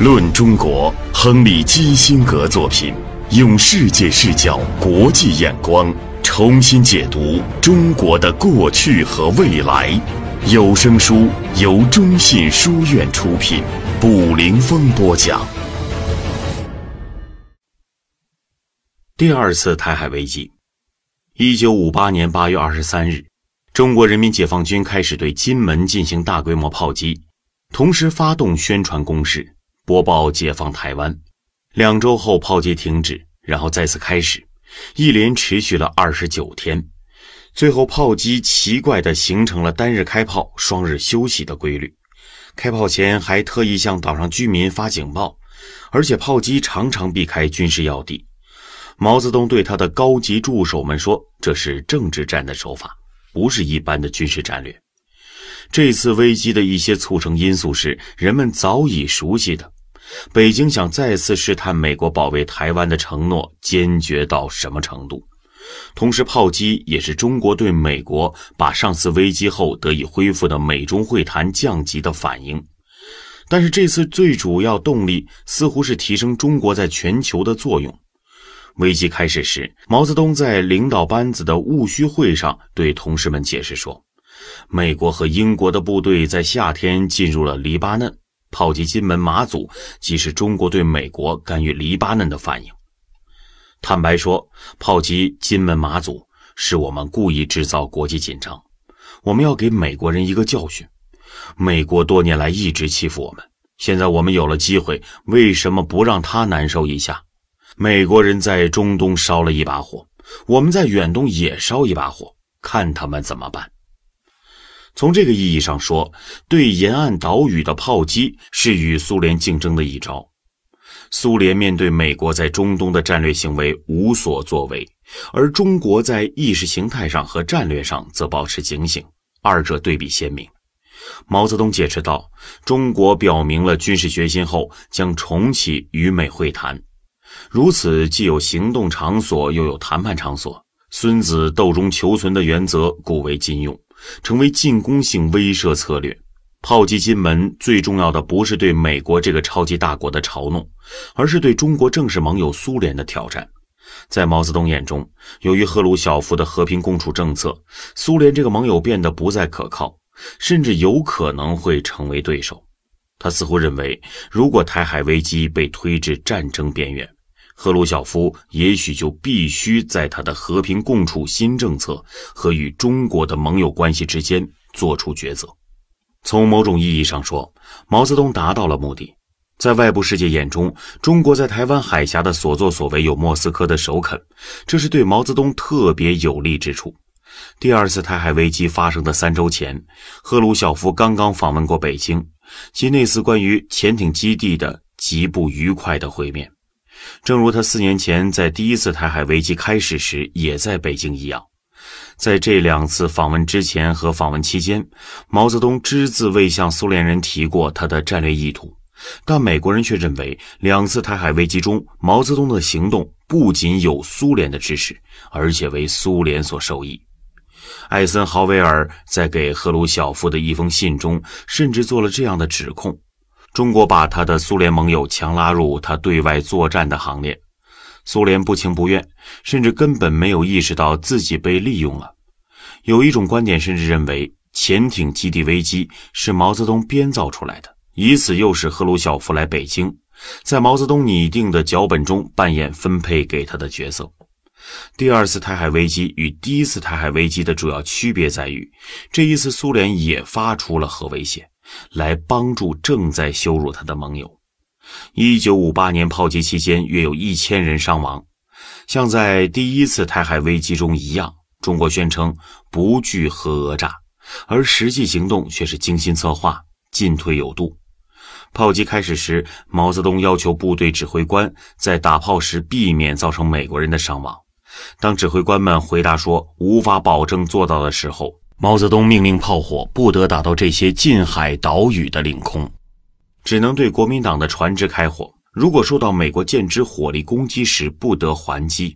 论中国，亨利基辛格作品，用世界视角、国际眼光重新解读中国的过去和未来。有声书由中信书院出品，卜凌峰播讲。第二次台海危机，一九五八年八月二十三日，中国人民解放军开始对金门进行大规模炮击，同时发动宣传攻势。播报解放台湾，两周后炮击停止，然后再次开始，一连持续了二十九天，最后炮击奇怪地形成了单日开炮、双日休息的规律。开炮前还特意向岛上居民发警报，而且炮击常常避开军事要地。毛泽东对他的高级助手们说：“这是政治战的手法，不是一般的军事战略。”这次危机的一些促成因素是人们早已熟悉的。北京想再次试探美国保卫台湾的承诺坚决到什么程度，同时炮击也是中国对美国把上次危机后得以恢复的美中会谈降级的反应。但是这次最主要动力似乎是提升中国在全球的作用。危机开始时，毛泽东在领导班子的务虚会上对同事们解释说：“美国和英国的部队在夏天进入了黎巴嫩。”炮击金门、马祖，即是中国对美国干预黎巴嫩的反应。坦白说，炮击金门、马祖，是我们故意制造国际紧张。我们要给美国人一个教训。美国多年来一直欺负我们，现在我们有了机会，为什么不让他难受一下？美国人在中东烧了一把火，我们在远东也烧一把火，看他们怎么办。从这个意义上说，对沿岸岛屿的炮击是与苏联竞争的一招。苏联面对美国在中东的战略行为无所作为，而中国在意识形态上和战略上则保持警醒，二者对比鲜明。毛泽东解释道：“中国表明了军事决心后，将重启与美会谈。如此既有行动场所，又有谈判场所。孙子‘斗中求存’的原则，古为今用。”成为进攻性威慑策略，炮击金门最重要的不是对美国这个超级大国的嘲弄，而是对中国正式盟友苏联的挑战。在毛泽东眼中，由于赫鲁晓夫的和平共处政策，苏联这个盟友变得不再可靠，甚至有可能会成为对手。他似乎认为，如果台海危机被推至战争边缘。赫鲁晓夫也许就必须在他的和平共处新政策和与中国的盟友关系之间做出抉择。从某种意义上说，毛泽东达到了目的。在外部世界眼中，中国在台湾海峡的所作所为有莫斯科的首肯，这是对毛泽东特别有利之处。第二次台海危机发生的三周前，赫鲁晓夫刚刚访问过北京，其那次关于潜艇基地的极不愉快的会面。正如他四年前在第一次台海危机开始时也在北京一样，在这两次访问之前和访问期间，毛泽东只字未向苏联人提过他的战略意图。但美国人却认为，两次台海危机中，毛泽东的行动不仅有苏联的支持，而且为苏联所受益。艾森豪威尔在给赫鲁晓夫的一封信中，甚至做了这样的指控。中国把他的苏联盟友强拉入他对外作战的行列，苏联不情不愿，甚至根本没有意识到自己被利用了。有一种观点甚至认为，潜艇基地危机是毛泽东编造出来的，以此诱使赫鲁晓夫来北京，在毛泽东拟定的脚本中扮演分配给他的角色。第二次台海危机与第一次台海危机的主要区别在于，这一次苏联也发出了核威胁。来帮助正在羞辱他的盟友。一九五八年炮击期间，约有一千人伤亡。像在第一次台海危机中一样，中国宣称不惧核讹诈，而实际行动却是精心策划、进退有度。炮击开始时，毛泽东要求部队指挥官在打炮时避免造成美国人的伤亡。当指挥官们回答说无法保证做到的时候，毛泽东命令炮火不得打到这些近海岛屿的领空，只能对国民党的船只开火。如果受到美国舰只火力攻击时，不得还击。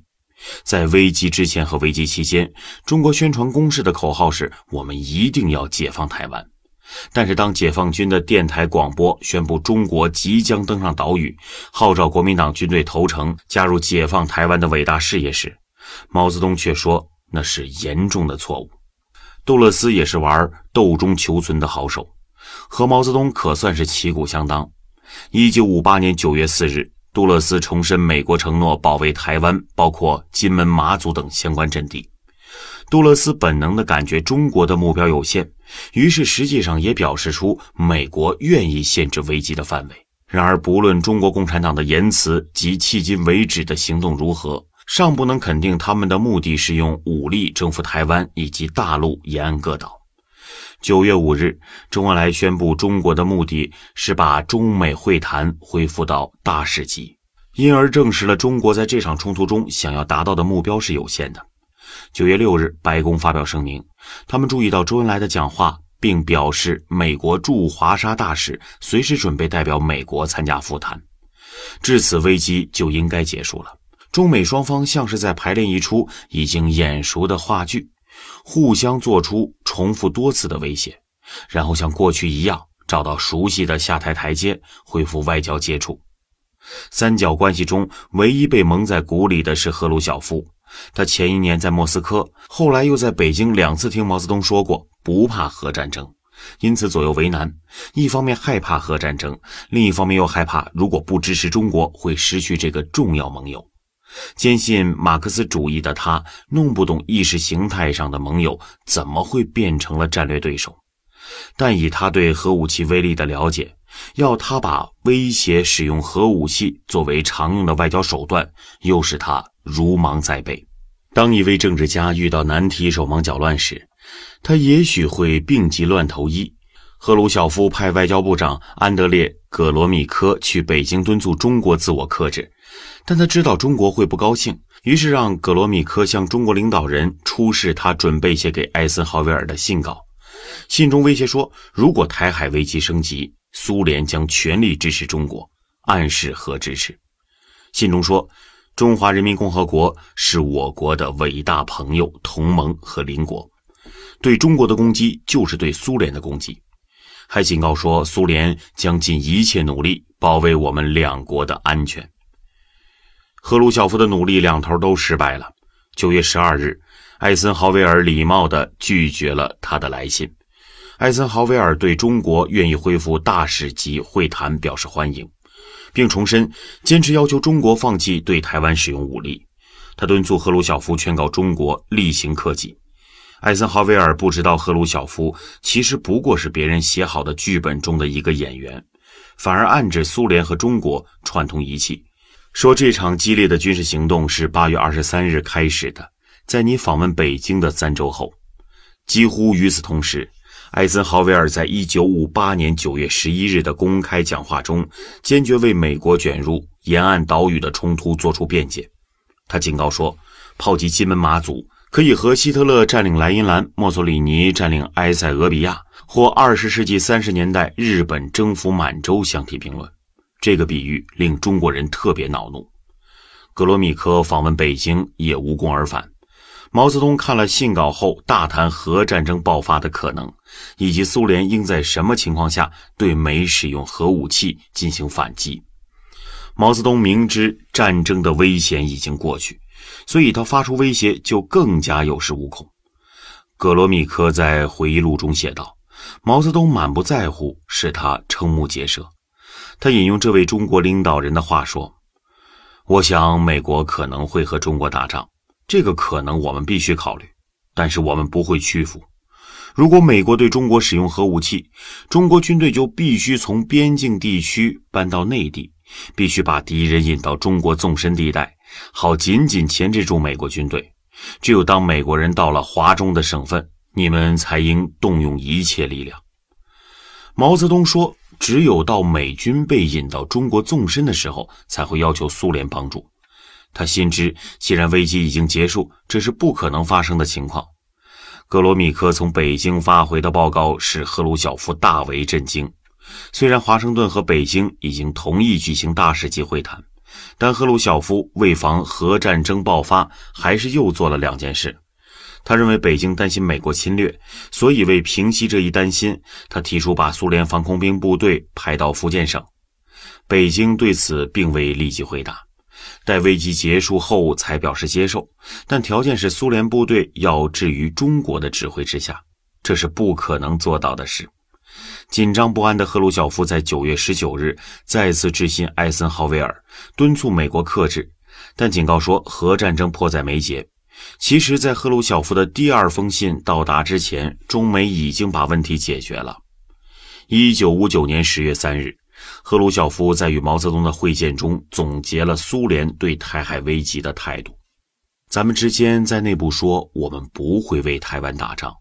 在危机之前和危机期间，中国宣传攻势的口号是我们一定要解放台湾。但是，当解放军的电台广播宣布中国即将登上岛屿，号召国民党军队投诚，加入解放台湾的伟大事业时，毛泽东却说那是严重的错误。杜勒斯也是玩斗中求存的好手，和毛泽东可算是旗鼓相当。一九五八年九月四日，杜勒斯重申美国承诺保卫台湾，包括金门、马祖等相关阵地。杜勒斯本能的感觉中国的目标有限，于是实际上也表示出美国愿意限制危机的范围。然而，不论中国共产党的言辞及迄今为止的行动如何。尚不能肯定他们的目的是用武力征服台湾以及大陆沿岸各岛。九月五日，周恩来宣布中国的目的是把中美会谈恢复到大使级，因而证实了中国在这场冲突中想要达到的目标是有限的。九月六日，白宫发表声明，他们注意到周恩来的讲话，并表示美国驻华沙大使随时准备代表美国参加复谈。至此，危机就应该结束了。中美双方像是在排练一出已经眼熟的话剧，互相做出重复多次的威胁，然后像过去一样找到熟悉的下台台阶，恢复外交接触。三角关系中唯一被蒙在鼓里的是赫鲁晓夫，他前一年在莫斯科，后来又在北京两次听毛泽东说过“不怕核战争”，因此左右为难：一方面害怕核战争，另一方面又害怕如果不支持中国会失去这个重要盟友。坚信马克思主义的他，弄不懂意识形态上的盟友怎么会变成了战略对手。但以他对核武器威力的了解，要他把威胁使用核武器作为常用的外交手段，又是他如芒在背。当一位政治家遇到难题手忙脚乱时，他也许会病急乱投医。赫鲁晓夫派外交部长安德烈·葛罗米科去北京敦促中国自我克制。但他知道中国会不高兴，于是让葛罗米科向中国领导人出示他准备写给艾森豪威尔的信稿。信中威胁说，如果台海危机升级，苏联将全力支持中国。暗示和支持。信中说，中华人民共和国是我国的伟大朋友、同盟和邻国，对中国的攻击就是对苏联的攻击。还警告说，苏联将尽一切努力保卫我们两国的安全。赫鲁晓夫的努力两头都失败了。九月十二日，艾森豪威尔礼貌地拒绝了他的来信。艾森豪威尔对中国愿意恢复大使级会谈表示欢迎，并重申坚持要求中国放弃对台湾使用武力。他敦促赫鲁晓夫劝告中国厉行克己。艾森豪威尔不知道赫鲁晓夫其实不过是别人写好的剧本中的一个演员，反而暗指苏联和中国串通一气。说这场激烈的军事行动是八月二十三日开始的，在你访问北京的三周后，几乎与此同时，艾森豪威尔在一九五八年九月十一日的公开讲话中，坚决为美国卷入沿岸岛屿的冲突作出辩解。他警告说，炮击金门、马祖可以和希特勒占领莱茵兰、墨索里尼占领埃塞俄比亚或二十世纪三十年代日本征服满洲相提并论。这个比喻令中国人特别恼怒。格罗米科访问北京也无功而返。毛泽东看了信稿后，大谈核战争爆发的可能，以及苏联应在什么情况下对美使用核武器进行反击。毛泽东明知战争的危险已经过去，所以他发出威胁就更加有恃无恐。格罗米科在回忆录中写道：“毛泽东满不在乎，使他瞠目结舌。”他引用这位中国领导人的话说：“我想美国可能会和中国打仗，这个可能我们必须考虑，但是我们不会屈服。如果美国对中国使用核武器，中国军队就必须从边境地区搬到内地，必须把敌人引到中国纵深地带，好紧紧钳制住美国军队。只有当美国人到了华中的省份，你们才应动用一切力量。”毛泽东说。只有到美军被引到中国纵深的时候，才会要求苏联帮助。他心知，既然危机已经结束，这是不可能发生的情况。格罗米科从北京发回的报告使赫鲁晓夫大为震惊。虽然华盛顿和北京已经同意举行大使级会谈，但赫鲁晓夫为防核战争爆发，还是又做了两件事。他认为北京担心美国侵略，所以为平息这一担心，他提出把苏联防空兵部队派到福建省。北京对此并未立即回答，待危机结束后才表示接受，但条件是苏联部队要置于中国的指挥之下，这是不可能做到的事。紧张不安的赫鲁晓夫在9月19日再次致信艾森豪威尔，敦促美国克制，但警告说核战争迫在眉睫。其实，在赫鲁晓夫的第二封信到达之前，中美已经把问题解决了。一九五九年十月三日，赫鲁晓夫在与毛泽东的会见中总结了苏联对台海危机的态度：咱们之间在内部说我们不会为台湾打仗，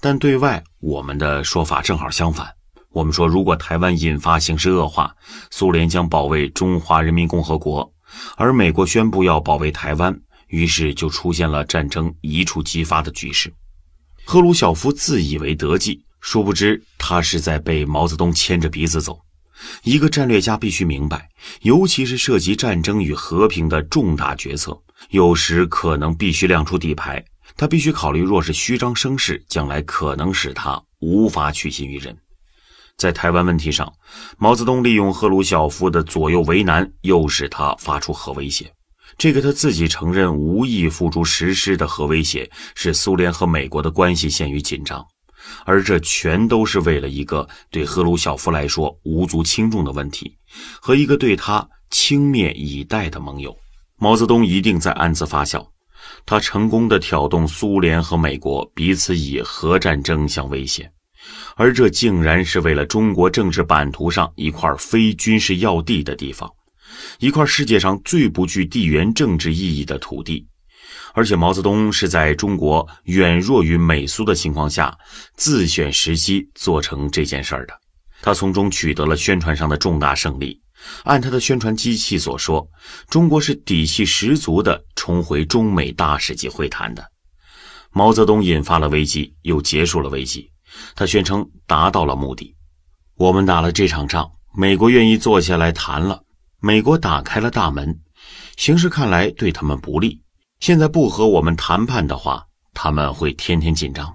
但对外我们的说法正好相反。我们说，如果台湾引发形势恶化，苏联将保卫中华人民共和国，而美国宣布要保卫台湾。于是就出现了战争一触即发的局势。赫鲁晓夫自以为得计，殊不知他是在被毛泽东牵着鼻子走。一个战略家必须明白，尤其是涉及战争与和平的重大决策，有时可能必须亮出底牌。他必须考虑，若是虚张声势，将来可能使他无法取信于人。在台湾问题上，毛泽东利用赫鲁晓夫的左右为难，诱使他发出核威胁。这个他自己承认无意付诸实施的核威胁，使苏联和美国的关系陷于紧张，而这全都是为了一个对赫鲁晓夫来说无足轻重的问题，和一个对他轻蔑以待的盟友。毛泽东一定在暗自发笑，他成功的挑动苏联和美国彼此以核战争相威胁，而这竟然是为了中国政治版图上一块非军事要地的地方。一块世界上最不具地缘政治意义的土地，而且毛泽东是在中国远弱于美苏的情况下，自选时机做成这件事儿的。他从中取得了宣传上的重大胜利。按他的宣传机器所说，中国是底气十足的重回中美大使级会谈的。毛泽东引发了危机，又结束了危机。他宣称达到了目的。我们打了这场仗，美国愿意坐下来谈了。美国打开了大门，形势看来对他们不利。现在不和我们谈判的话，他们会天天紧张。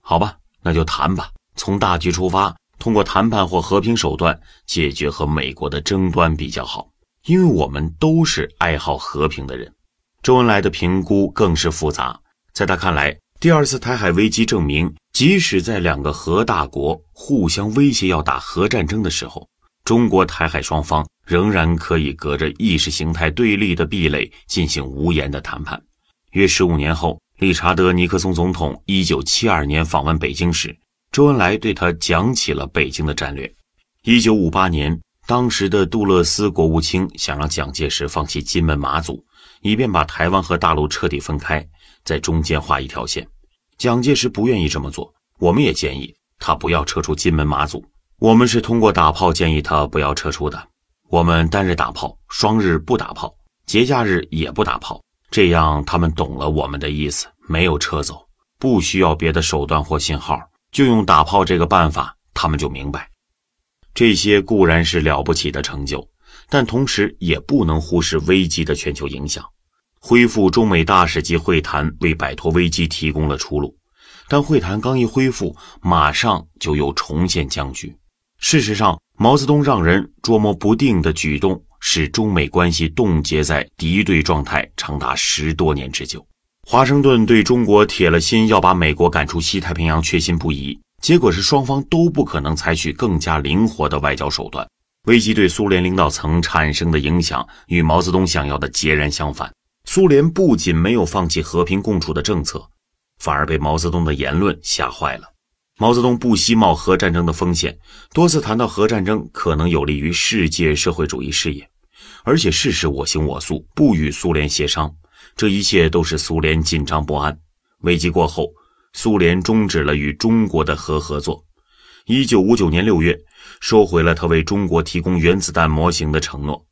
好吧，那就谈吧。从大局出发，通过谈判或和平手段解决和美国的争端比较好，因为我们都是爱好和平的人。周恩来的评估更是复杂，在他看来，第二次台海危机证明，即使在两个核大国互相威胁要打核战争的时候，中国台海双方。仍然可以隔着意识形态对立的壁垒进行无言的谈判。约十五年后，理查德·尼克松总统1972年访问北京时，周恩来对他讲起了北京的战略。1958年，当时的杜勒斯国务卿想让蒋介石放弃金门、马祖，以便把台湾和大陆彻底分开，在中间画一条线。蒋介石不愿意这么做，我们也建议他不要撤出金门、马祖。我们是通过打炮建议他不要撤出的。我们单日打炮，双日不打炮，节假日也不打炮。这样他们懂了我们的意思，没有车走，不需要别的手段或信号，就用打炮这个办法，他们就明白。这些固然是了不起的成就，但同时也不能忽视危机的全球影响。恢复中美大使级会谈为摆脱危机提供了出路，但会谈刚一恢复，马上就又重现僵局。事实上。毛泽东让人捉摸不定的举动，使中美关系冻结在敌对状态长达十多年之久。华盛顿对中国铁了心要把美国赶出西太平洋，确信不疑。结果是双方都不可能采取更加灵活的外交手段。危机对苏联领导层产生的影响，与毛泽东想要的截然相反。苏联不仅没有放弃和平共处的政策，反而被毛泽东的言论吓坏了。毛泽东不惜冒核战争的风险，多次谈到核战争可能有利于世界社会主义事业，而且事事我行我素，不与苏联协商。这一切都是苏联紧张不安。危机过后，苏联终止了与中国的核合作。一九五九年六月，收回了他为中国提供原子弹模型的承诺。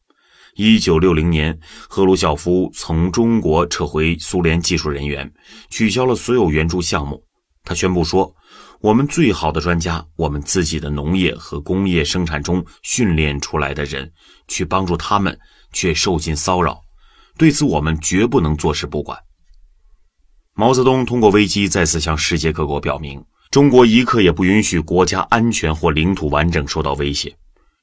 一九六零年，赫鲁晓夫从中国撤回苏联技术人员，取消了所有援助项目。他宣布说。我们最好的专家，我们自己的农业和工业生产中训练出来的人，去帮助他们，却受尽骚扰。对此，我们绝不能坐视不管。毛泽东通过危机再次向世界各国表明：中国一刻也不允许国家安全或领土完整受到威胁。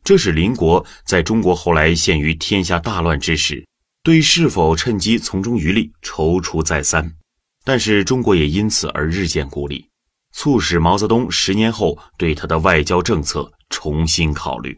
这使邻国在中国后来陷于天下大乱之时，对是否趁机从中渔利踌躇再三。但是，中国也因此而日渐孤立。促使毛泽东十年后对他的外交政策重新考虑。